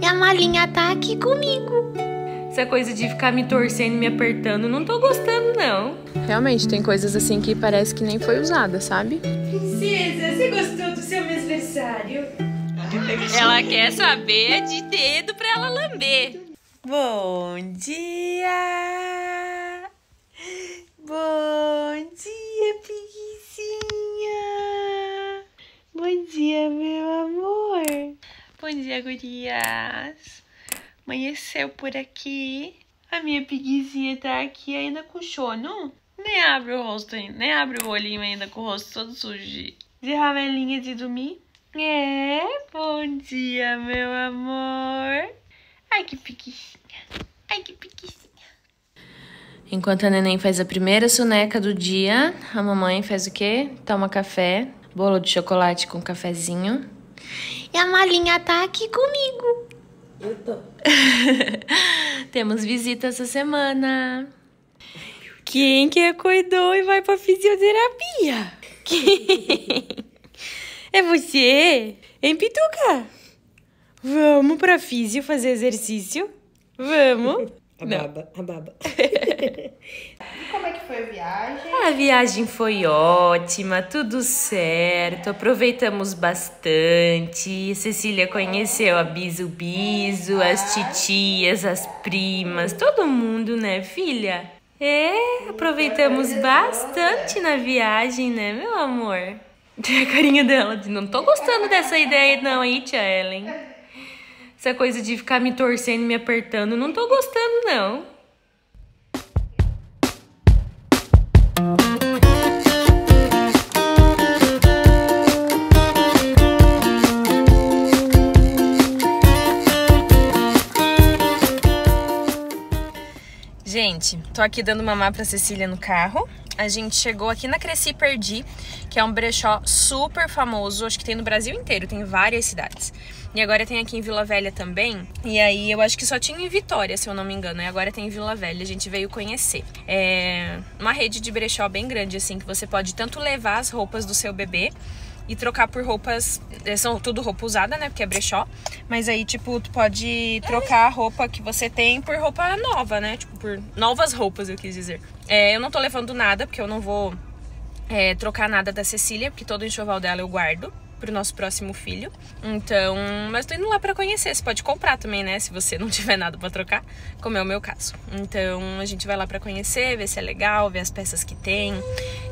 E a malinha tá aqui comigo. Essa é coisa de ficar me torcendo, e me apertando, não tô gostando, não. Realmente, tem coisas assim que parece que nem foi usada, sabe? Princesa, você gostou do seu aniversário? Ela quer saber de dedo pra ela lamber. Bom dia! Bom dia, preguiçinha! Bom dia, meu amor! Bom dia, gurias! Amanheceu por aqui. A minha piguizinha tá aqui ainda com sono. Nem abre o rosto, nem abre o olhinho ainda com o rosto todo sujo de, de ramelinha de dormir. É, bom dia, meu amor. Ai, que piquicinha. Ai, que piquicinha. Enquanto a neném faz a primeira soneca do dia, a mamãe faz o quê? Toma café, bolo de chocolate com cafezinho e a malinha tá aqui comigo. Eu tô. Temos visita essa semana. Quem que cuidou e vai pra fisioterapia? Quem? É você? Em Pituca? Vamos pra físio fazer exercício? Vamos? A baba, a baba. e como é que foi a viagem? A viagem foi ótima, tudo certo, aproveitamos bastante. Cecília conheceu a Biso Biso, as titias, as primas, todo mundo, né, filha? É, aproveitamos bastante na viagem, né, meu amor? a carinha dela de não tô gostando dessa ideia não, aí, tia Ellen. Essa coisa de ficar me torcendo, me apertando, não tô gostando, não. Gente, tô aqui dando mamar pra Cecília no carro a gente chegou aqui na Cresci Perdi, que é um brechó super famoso, acho que tem no Brasil inteiro, tem várias cidades. E agora tem aqui em Vila Velha também. E aí eu acho que só tinha em Vitória, se eu não me engano. E né? agora tem em Vila Velha, a gente veio conhecer. É uma rede de brechó bem grande, assim, que você pode tanto levar as roupas do seu bebê e trocar por roupas. Eh, são tudo roupa usada, né? Porque é brechó. Mas aí, tipo, tu pode trocar a roupa que você tem por roupa nova, né? Tipo, por novas roupas, eu quis dizer. É, eu não tô levando nada, porque eu não vou é, trocar nada da Cecília, porque todo o enxoval dela eu guardo pro nosso próximo filho. Então, mas tô indo lá para conhecer. Você pode comprar também, né? Se você não tiver nada para trocar, como é o meu caso. Então, a gente vai lá para conhecer, ver se é legal, ver as peças que tem.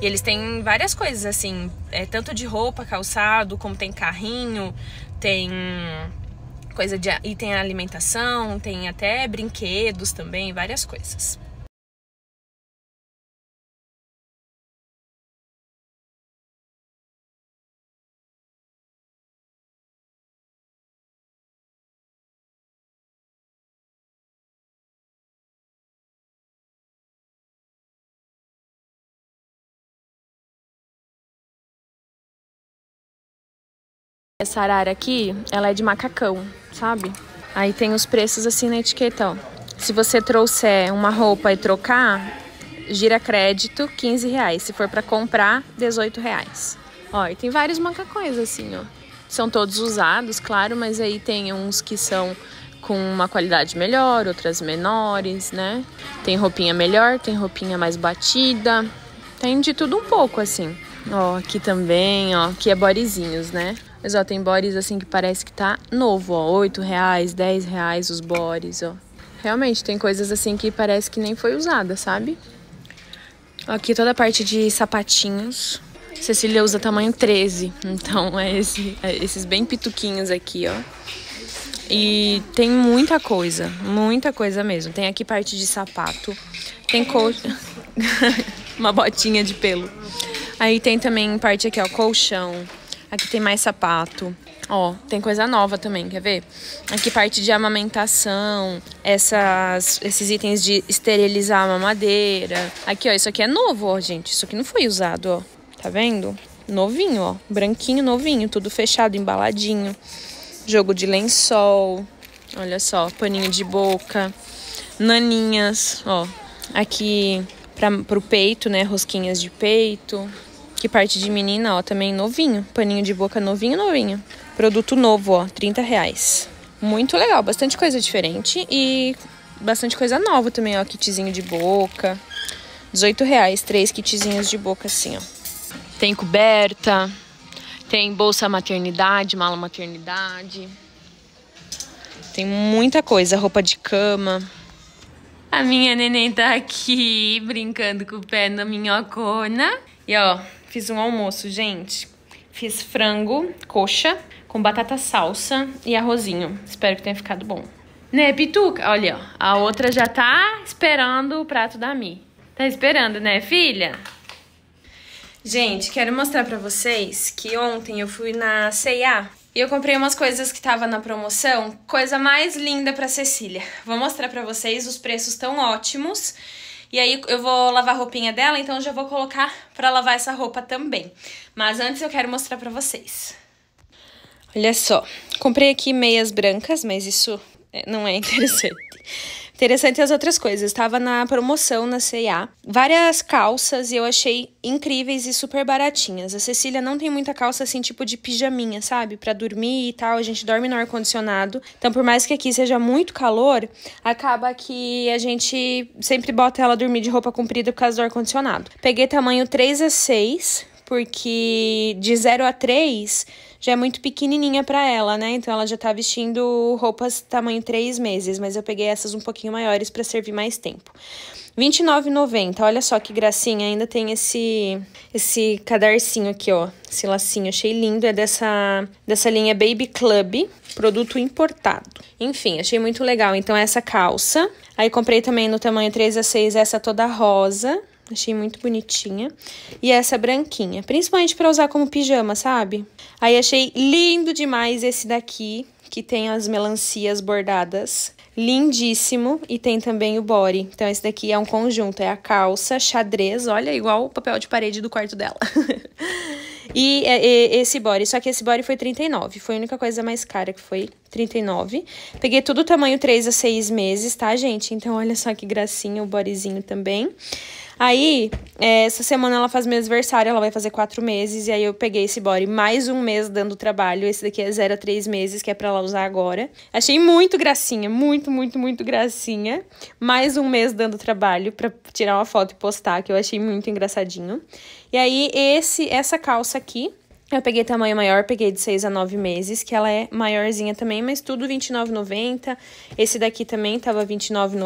E eles têm várias coisas assim, é tanto de roupa, calçado, como tem carrinho, tem coisa de e tem alimentação, tem até brinquedos também, várias coisas. Essa arara aqui, ela é de macacão, sabe? Aí tem os preços assim na etiqueta, ó. Se você trouxer uma roupa e trocar, gira crédito 15 reais. Se for para comprar, 18 reais. Ó, e tem vários macacões assim, ó. São todos usados, claro, mas aí tem uns que são com uma qualidade melhor, outras menores, né? Tem roupinha melhor, tem roupinha mais batida. Tem de tudo um pouco, assim. Ó, aqui também, ó, que é bodezinhos, né? Mas ó, tem bores assim que parece que tá novo, ó. 8 reais, 10 reais os bores, ó. Realmente, tem coisas assim que parece que nem foi usada, sabe? Aqui toda a parte de sapatinhos. Cecília usa tamanho 13. Então é, esse, é esses bem pituquinhos aqui, ó. E tem muita coisa, muita coisa mesmo. Tem aqui parte de sapato, tem colcha, uma botinha de pelo. Aí tem também parte aqui, ó, colchão, Aqui tem mais sapato. Ó, tem coisa nova também, quer ver? Aqui parte de amamentação, essas, esses itens de esterilizar a mamadeira. Aqui, ó, isso aqui é novo, ó, gente. Isso aqui não foi usado, ó. Tá vendo? Novinho, ó. Branquinho, novinho. Tudo fechado, embaladinho. Jogo de lençol. Olha só, paninho de boca. Naninhas, ó. Aqui pra, pro peito, né? Rosquinhas de peito. Que parte de menina, ó, também novinho. Paninho de boca novinho, novinho. Produto novo, ó, 30 reais. Muito legal, bastante coisa diferente e bastante coisa nova também, ó. Kitzinho de boca. 18 reais, três kitzinhos de boca assim, ó. Tem coberta, tem bolsa maternidade, mala maternidade. Tem muita coisa, roupa de cama. A minha neném tá aqui brincando com o pé na minhocona. E ó, Fiz um almoço, gente. Fiz frango, coxa, com batata salsa e arrozinho. Espero que tenha ficado bom. Né, Pituca? Olha, ó, a outra já tá esperando o prato da Mi. Tá esperando, né, filha? Gente, quero mostrar pra vocês que ontem eu fui na C&A e eu comprei umas coisas que tava na promoção. Coisa mais linda pra Cecília. Vou mostrar pra vocês, os preços tão ótimos. E aí eu vou lavar a roupinha dela, então já vou colocar pra lavar essa roupa também. Mas antes eu quero mostrar pra vocês. Olha só, comprei aqui meias brancas, mas isso é, não é interessante. Interessante as outras coisas. Estava na promoção na CA. Várias calças e eu achei incríveis e super baratinhas. A Cecília não tem muita calça assim, tipo de pijaminha, sabe? Para dormir e tal. A gente dorme no ar-condicionado. Então, por mais que aqui seja muito calor, acaba que a gente sempre bota ela dormir de roupa comprida por causa do ar-condicionado. Peguei tamanho 3 a 6, porque de 0 a 3 já é muito pequenininha para ela, né? Então ela já tá vestindo roupas tamanho 3 meses, mas eu peguei essas um pouquinho maiores para servir mais tempo. R$29,90, Olha só que gracinha, ainda tem esse esse cadarcinho aqui, ó, esse lacinho, achei lindo, é dessa dessa linha Baby Club, produto importado. Enfim, achei muito legal. Então essa calça, aí comprei também no tamanho 3 a 6 essa toda rosa, Achei muito bonitinha. E essa branquinha, principalmente para usar como pijama, sabe? Aí achei lindo demais esse daqui, que tem as melancias bordadas. Lindíssimo. E tem também o body. Então esse daqui é um conjunto, é a calça xadrez, olha, igual o papel de parede do quarto dela. É, e, esse body, só que esse body foi 39, foi a única coisa mais cara que foi 39. Peguei tudo tamanho 3 a 6 meses, tá, gente? Então, olha só que gracinha o bodyzinho também. Aí, é, essa semana ela faz meu aniversário, ela vai fazer quatro meses, e aí eu peguei esse body mais um mês dando trabalho. Esse daqui é 0 a 3 meses, que é pra ela usar agora. Achei muito gracinha, muito, muito, muito gracinha. Mais um mês dando trabalho pra tirar uma foto e postar, que eu achei muito engraçadinho. E aí, esse, essa calça aqui, eu peguei tamanho maior, peguei de 6 a 9 meses, que ela é maiorzinha também, mas tudo R$29,90. Esse daqui também tava R$29,90,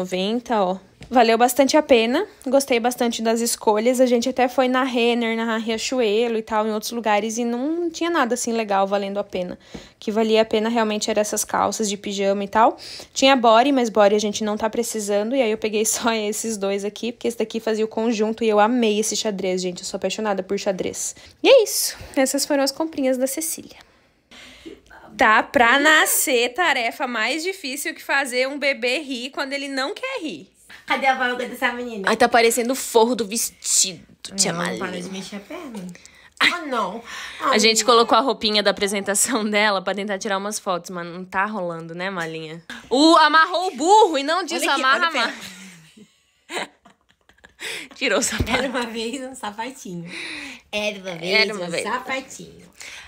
ó. Valeu bastante a pena, gostei bastante das escolhas. A gente até foi na Renner, na Riachuelo e tal, em outros lugares, e não tinha nada assim legal valendo a pena. O que valia a pena realmente era essas calças de pijama e tal. Tinha body, mas body a gente não tá precisando, e aí eu peguei só esses dois aqui, porque esse daqui fazia o conjunto e eu amei esse xadrez, gente. Eu sou apaixonada por xadrez. E é isso, essas foram as comprinhas da Cecília. Tá pra nascer tarefa mais difícil que fazer um bebê rir quando ele não quer rir. Cadê a valga dessa menina? Ai tá parecendo o forro do vestido, Tia não, Maria. Para de mexer a perna. Ah, não. a ah, gente colocou a roupinha da apresentação dela pra tentar tirar umas fotos, mas não tá rolando, né, Malinha? O amarrou o burro e não desamarra mais. Tirou o sapato. Era uma vez um sapatinho. Era uma vez Era uma um vez. sapatinho.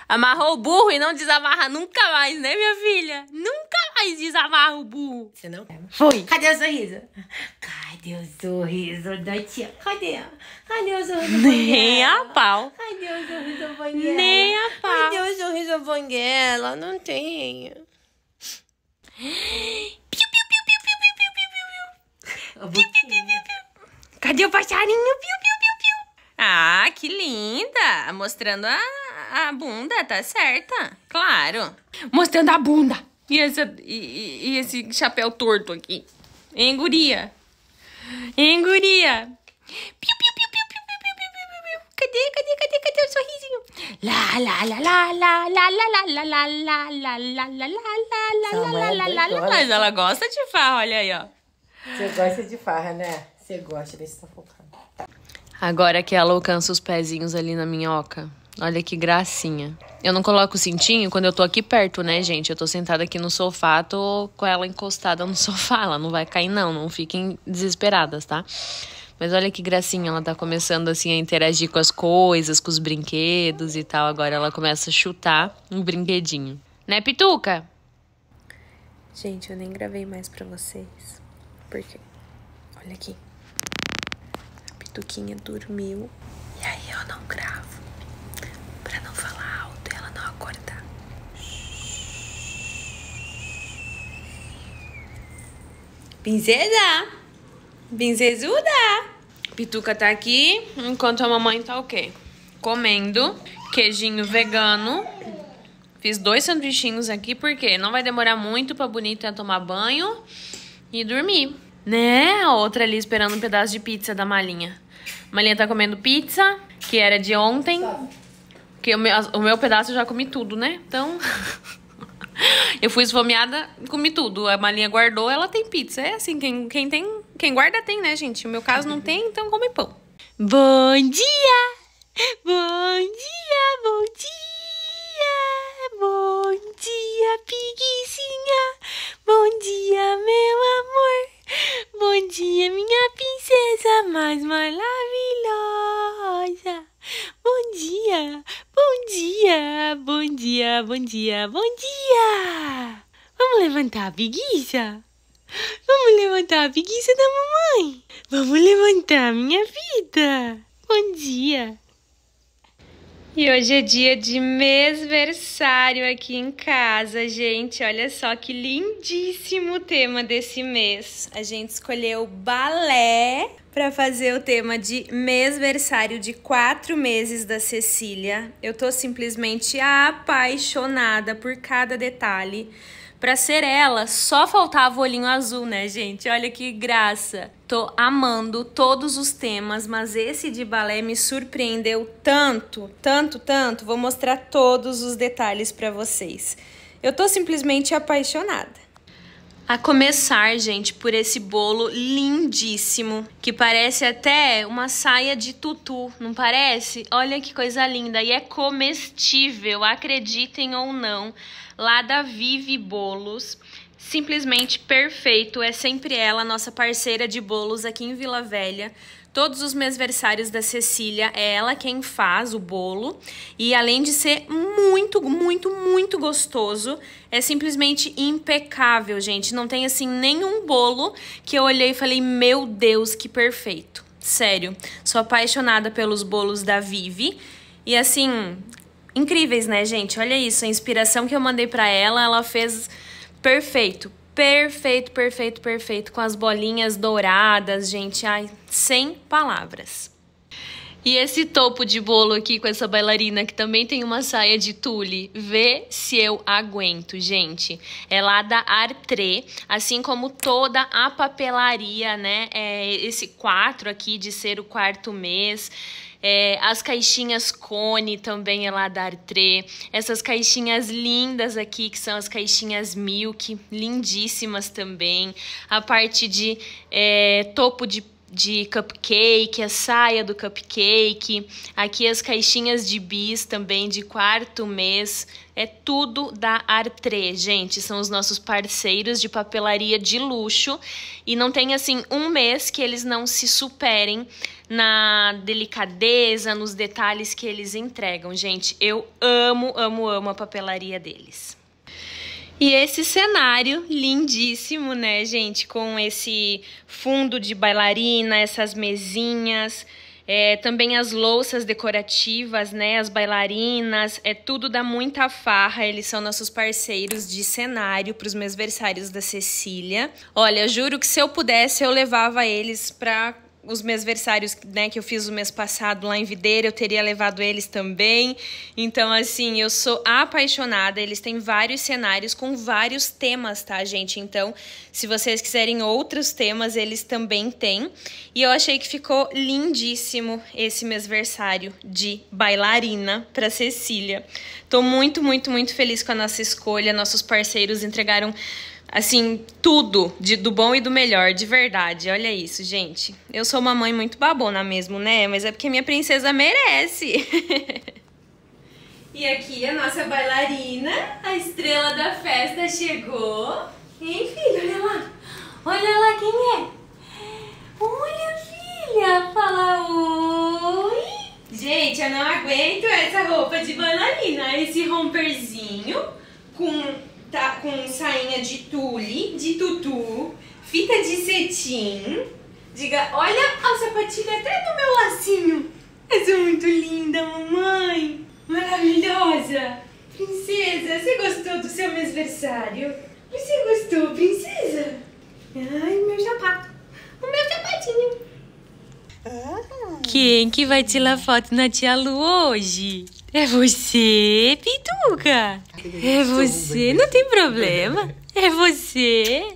Amarrou o burro e não desamarra nunca mais, né, minha filha? Nunca mais desamarra o burro. Você não? Foi. Cadê o sorriso? Cadê o sorriso da tia? Cadê? Cadê o sorriso Nem a pau. Cadê o sorriso banguela? Nem a pau. Cadê o sorriso banguela? Não tem. Cadê o passarinho? Piu, piu, piu, piu. Ah, que linda! Mostrando a a bunda, tá certa? Claro. Mostrando a bunda. E, essa, e, e esse chapéu torto aqui. enguria enguria Hein, guria? Piu, piu, piu, piu, piu, piu, piu, piu, piu, piu, Cadê, cadê, cadê, cadê o sorrisinho? Lá, lá, lá, lá, lá, lá, lá, lá, lá, lá, lá, lá, lá, lá, lá, lá, lá, lá, lá, Mas ela gosta de farra, olha aí, ó. Você gosta de farra, né? Você gosta, deixa eu focar. Agora que ela alcança os pezinhos ali na minhoca. Olha que gracinha. Eu não coloco o cintinho quando eu tô aqui perto, né, gente? Eu tô sentada aqui no sofá, tô com ela encostada no sofá. Ela não vai cair, não. Não fiquem desesperadas, tá? Mas olha que gracinha, ela tá começando assim a interagir com as coisas, com os brinquedos e tal. Agora ela começa a chutar um brinquedinho. Né, Pituca? Gente, eu nem gravei mais pra vocês. Porque, olha aqui. A Pituquinha dormiu e aí eu não gravo acordar. Princesa! Princesuda! Pituca tá aqui, enquanto a mamãe tá o quê? Comendo queijinho vegano. Fiz dois sanduichinhos aqui, porque não vai demorar muito pra Bonita tomar banho e dormir. Né? A outra ali esperando um pedaço de pizza da Malinha. Malinha tá comendo pizza, que era de ontem. Sabe. Porque o meu, o meu pedaço eu já comi tudo, né? Então. eu fui esfomeada, comi tudo. A Malinha guardou, ela tem pizza. É assim, quem, quem tem. Quem guarda tem, né, gente? O meu caso não tem, então come pão. Bom dia! dia, bom dia! Vamos levantar a preguiça? Vamos levantar a preguiça da mamãe? Vamos levantar a minha vida! Bom dia! E hoje é dia de mêsversário aqui em casa, gente. Olha só que lindíssimo tema desse mês. A gente escolheu balé para fazer o tema de mêsversário de quatro meses da Cecília. Eu tô simplesmente apaixonada por cada detalhe. Para ser ela, só faltava o olhinho azul, né, gente? Olha que graça. Tô amando todos os temas, mas esse de balé me surpreendeu tanto, tanto, tanto. Vou mostrar todos os detalhes para vocês. Eu tô simplesmente apaixonada. A começar, gente, por esse bolo lindíssimo, que parece até uma saia de tutu, não parece? Olha que coisa linda e é comestível, acreditem ou não, lá da Vive Bolos. Simplesmente perfeito, é sempre ela, nossa parceira de bolos aqui em Vila Velha todos os mesversários da Cecília, é ela quem faz o bolo. E além de ser muito, muito, muito gostoso, é simplesmente impecável, gente. Não tem assim nenhum bolo que eu olhei e falei: "Meu Deus, que perfeito". Sério, sou apaixonada pelos bolos da Vivi. E assim, incríveis, né, gente? Olha isso, a inspiração que eu mandei para ela, ela fez perfeito, Perfeito, perfeito, perfeito. Com as bolinhas douradas, gente. Ai, sem palavras. E esse topo de bolo aqui com essa bailarina que também tem uma saia de tule, vê se eu aguento, gente. É lá da Artré, assim como toda a papelaria, né? É esse quatro aqui de ser o quarto mês. É, as caixinhas Cone também é lá da Artré. Essas caixinhas lindas aqui, que são as caixinhas Milk, lindíssimas também. A parte de é, topo de de cupcake, a saia do cupcake, aqui as caixinhas de bis também de quarto mês, é tudo da Artre, gente, são os nossos parceiros de papelaria de luxo e não tem assim um mês que eles não se superem na delicadeza, nos detalhes que eles entregam, gente, eu amo, amo, amo a papelaria deles. E esse cenário lindíssimo, né, gente? Com esse fundo de bailarina, essas mesinhas, é, também as louças decorativas, né? As bailarinas, é tudo da muita farra. Eles são nossos parceiros de cenário para os meus versários da Cecília. Olha, juro que se eu pudesse, eu levava eles para os meus versários né, que eu fiz o mês passado lá em Videira, eu teria levado eles também. Então, assim, eu sou apaixonada. Eles têm vários cenários com vários temas, tá, gente? Então, se vocês quiserem outros temas, eles também têm. E eu achei que ficou lindíssimo esse mês versário de bailarina para Cecília. Tô muito, muito, muito feliz com a nossa escolha. Nossos parceiros entregaram assim, tudo de, do bom e do melhor, de verdade. Olha isso, gente. Eu sou uma mãe muito babona mesmo, né? Mas é porque minha princesa merece. e aqui a nossa bailarina, a estrela da festa, chegou. Hein, Olha lá. Olha lá quem é. Olha, filha. Fala oi. Gente, eu não aguento essa roupa de bailarina. Esse romperzinho com tá com sainha de tule, de tutu, fita de cetim. Diga, olha a sapatilha até no meu lacinho. Eu sou é muito linda, mamãe. Maravilhosa. Princesa, você gostou do seu aniversário? Você gostou, princesa? Ai, meu sapato. O meu sapatinho. Quem que vai tirar foto na tia Lu hoje? É você, Pituca. É você, não tem problema. É você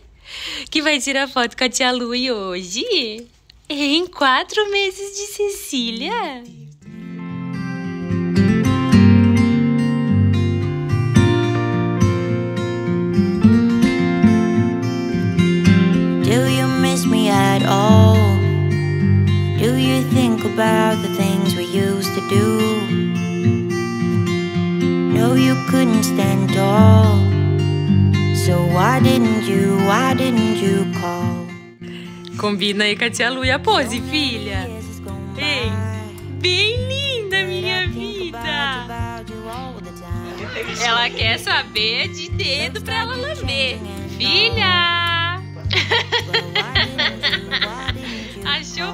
que vai tirar foto com a tia Lui hoje. Em quatro meses de Cecília. didn't you call? Combina aí com a tia Lu e a pose, filha. Bem, bem linda, minha vida. Ela quer saber de dedo pra ela lamber. Filha! Achou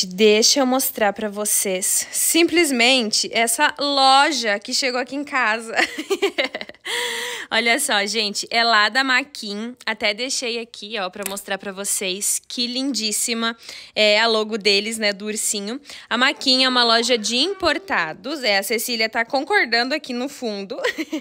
gente, deixa eu mostrar para vocês simplesmente essa loja que chegou aqui em casa. Olha só, gente, é lá da Maquin. Até deixei aqui, ó, para mostrar para vocês que lindíssima é a logo deles, né, do ursinho. A Maquin é uma loja de importados. É, a Cecília tá concordando aqui no fundo.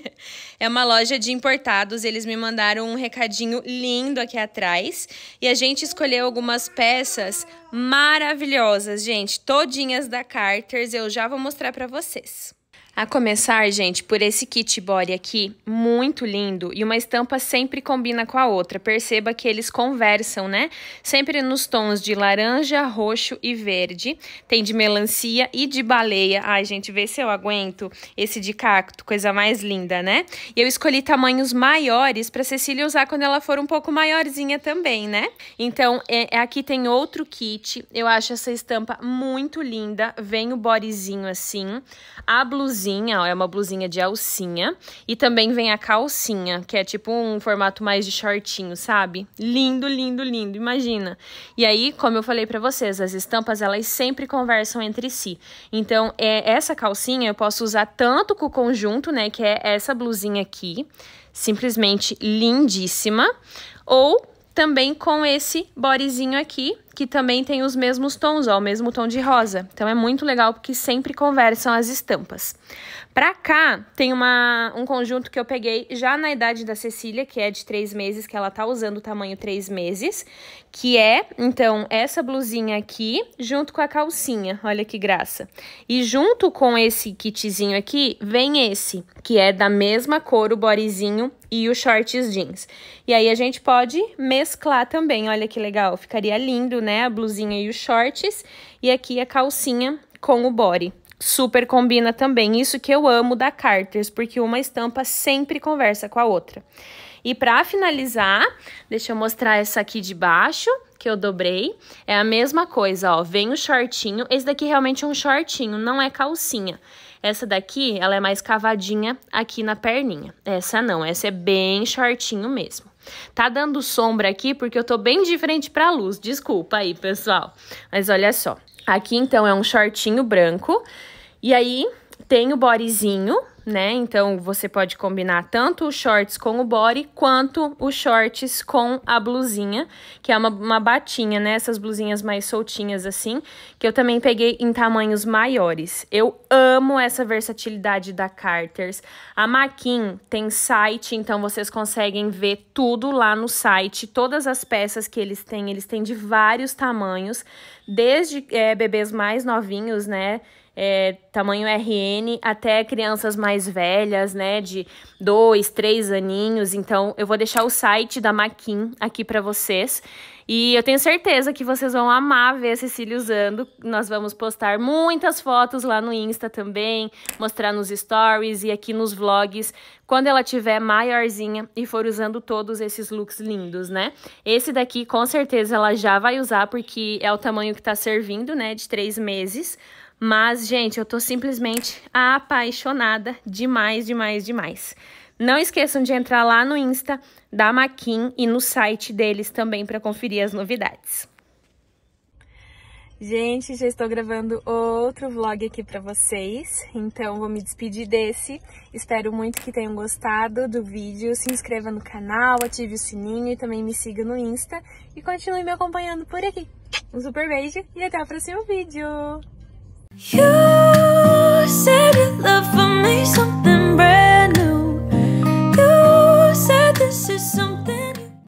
é uma loja de importados. Eles me mandaram um recadinho lindo aqui atrás e a gente escolheu algumas peças maravilhosas, gente, todinhas da Carters. Eu já vou mostrar para vocês. A começar, gente, por esse kit body aqui, muito lindo, e uma estampa sempre combina com a outra. Perceba que eles conversam, né? Sempre nos tons de laranja, roxo e verde. Tem de melancia e de baleia. Ai, gente, vê se eu aguento esse de cacto, coisa mais linda, né? E eu escolhi tamanhos maiores para Cecília usar quando ela for um pouco maiorzinha também, né? Então, é, é, aqui tem outro kit. Eu acho essa estampa muito linda. Vem o bodyzinho assim, a blusinha blusinha, ó, é uma blusinha de alcinha. E também vem a calcinha, que é tipo um formato mais de shortinho, sabe? Lindo, lindo, lindo, imagina. E aí, como eu falei pra vocês, as estampas, elas sempre conversam entre si. Então, é essa calcinha eu posso usar tanto com o conjunto, né, que é essa blusinha aqui, simplesmente lindíssima, ou também com esse bodyzinho aqui, que também tem os mesmos tons, ó, o mesmo tom de rosa. Então é muito legal porque sempre conversam as estampas. Pra cá tem uma, um conjunto que eu peguei já na idade da Cecília, que é de três meses, que ela tá usando o tamanho três meses, que é, então, essa blusinha aqui junto com a calcinha, olha que graça. E junto com esse kitzinho aqui, vem esse, que é da mesma cor o bodyzinho e os shorts jeans. E aí a gente pode mesclar também, olha que legal, ficaria lindo, né? A blusinha e os shorts. E aqui a calcinha com o body. Super combina também. Isso que eu amo da Carters, porque uma estampa sempre conversa com a outra. E para finalizar, deixa eu mostrar essa aqui de baixo, que eu dobrei. É a mesma coisa, ó. Vem o shortinho. Esse daqui é realmente é um shortinho, não é calcinha. Essa daqui, ela é mais cavadinha aqui na perninha. Essa não, essa é bem shortinho mesmo. Tá dando sombra aqui porque eu tô bem de frente pra luz, desculpa aí, pessoal. Mas olha só, aqui então é um shortinho branco, e aí tem o bodyzinho, né? Então você pode combinar tanto os shorts com o body quanto os shorts com a blusinha, que é uma, uma batinha, né? Essas blusinhas mais soltinhas assim, que eu também peguei em tamanhos maiores. Eu amo essa versatilidade da Carters. A Maquin tem site, então vocês conseguem ver tudo lá no site, todas as peças que eles têm, eles têm de vários tamanhos, desde é, bebês mais novinhos, né? é, tamanho RN, até crianças mais velhas, né, de dois, três aninhos. Então, eu vou deixar o site da Maquin aqui para vocês. E eu tenho certeza que vocês vão amar ver a Cecília usando. Nós vamos postar muitas fotos lá no Insta também, mostrar nos stories e aqui nos vlogs, quando ela tiver maiorzinha e for usando todos esses looks lindos, né? Esse daqui, com certeza, ela já vai usar, porque é o tamanho que tá servindo, né, de três meses. Mas, gente, eu tô simplesmente apaixonada demais, demais, demais. Não esqueçam de entrar lá no Insta da Maquin e no site deles também para conferir as novidades. Gente, já estou gravando outro vlog aqui para vocês, então vou me despedir desse. Espero muito que tenham gostado do vídeo, se inscreva no canal, ative o sininho e também me siga no Insta e continue me acompanhando por aqui. Um super beijo e até o próximo vídeo! You said you love for me something brand new You said this is something